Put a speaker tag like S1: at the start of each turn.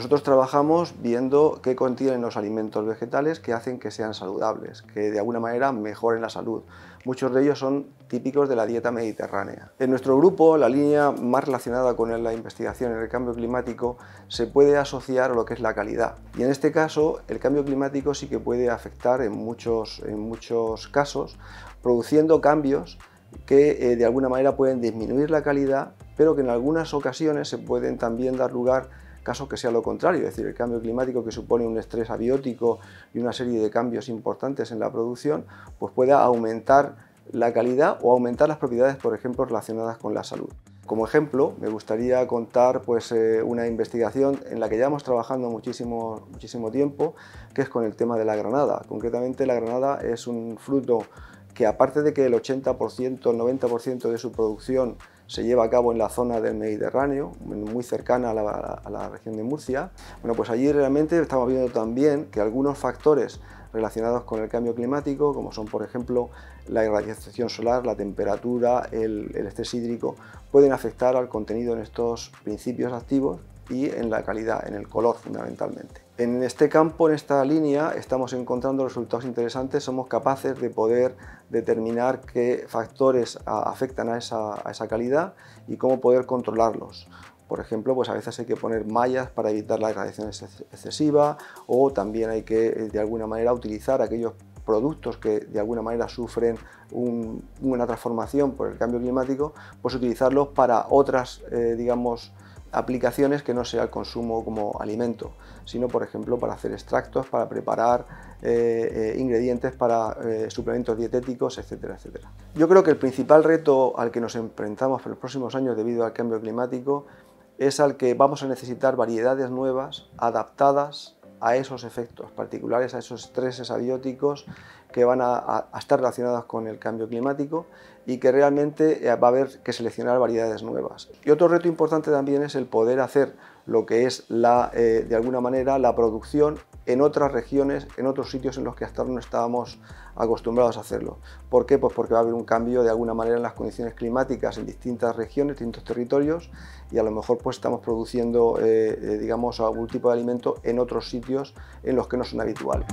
S1: Nosotros trabajamos viendo qué contienen los alimentos vegetales que hacen que sean saludables, que de alguna manera mejoren la salud. Muchos de ellos son típicos de la dieta mediterránea. En nuestro grupo, la línea más relacionada con la investigación en el cambio climático se puede asociar a lo que es la calidad. Y en este caso, el cambio climático sí que puede afectar en muchos, en muchos casos, produciendo cambios que eh, de alguna manera pueden disminuir la calidad pero que en algunas ocasiones se pueden también dar lugar casos que sea lo contrario, es decir, el cambio climático que supone un estrés abiótico y una serie de cambios importantes en la producción, pues pueda aumentar la calidad o aumentar las propiedades, por ejemplo, relacionadas con la salud. Como ejemplo, me gustaría contar pues, eh, una investigación en la que llevamos trabajando muchísimo, muchísimo tiempo, que es con el tema de la granada. Concretamente, la granada es un fruto que aparte de que el 80%, el 90% de su producción se lleva a cabo en la zona del Mediterráneo, muy cercana a la, región de Murcia, bueno, pues allí realmente estamos viendo también que algunos factores relacionados con el cambio climático, como son por ejemplo la irradiación solar, la temperatura, el, el estrés hídrico, pueden afectar al contenido en estos principios activos y en la calidad, en el color fundamentalmente. En este campo, en esta línea, estamos encontrando resultados interesantes, somos capaces de poder determinar qué factores afectan a esa, calidad y cómo poder controlarlos. Por ejemplo, pues a veces hay que poner mallas para evitar la degradación excesiva o también hay que eh, de alguna manera utilizar aquellos productos que de alguna manera sufren una transformación por el cambio climático, pues utilizarlos para otras, eh, digamos, aplicaciones que no sea el consumo como alimento, sino por ejemplo para hacer extractos, para preparar eh, eh, ingredientes para eh, suplementos dietéticos, etcétera, etcétera. Yo creo que el principal reto al que nos enfrentamos en los próximos años debido al cambio climático es al que vamos a necesitar variedades nuevas, adaptadas a esos efectos particulares, a esos estreses abióticos que van a, estar relacionados con el cambio climático y que realmente eh, va a haber que seleccionar variedades nuevas. Y otro reto importante también es el poder hacer lo que es la, eh, de alguna manera la producción en otras regiones, en otros sitios en los que hasta ahora no estábamos acostumbrados a hacerlo. ¿Por qué? Pues porque va a haber un cambio de alguna manera en las condiciones climáticas en distintas regiones, distintos territorios y a lo mejor pues estamos produciendo, eh, eh, digamos, algún tipo de alimento en otros sitios en los que no son habituales.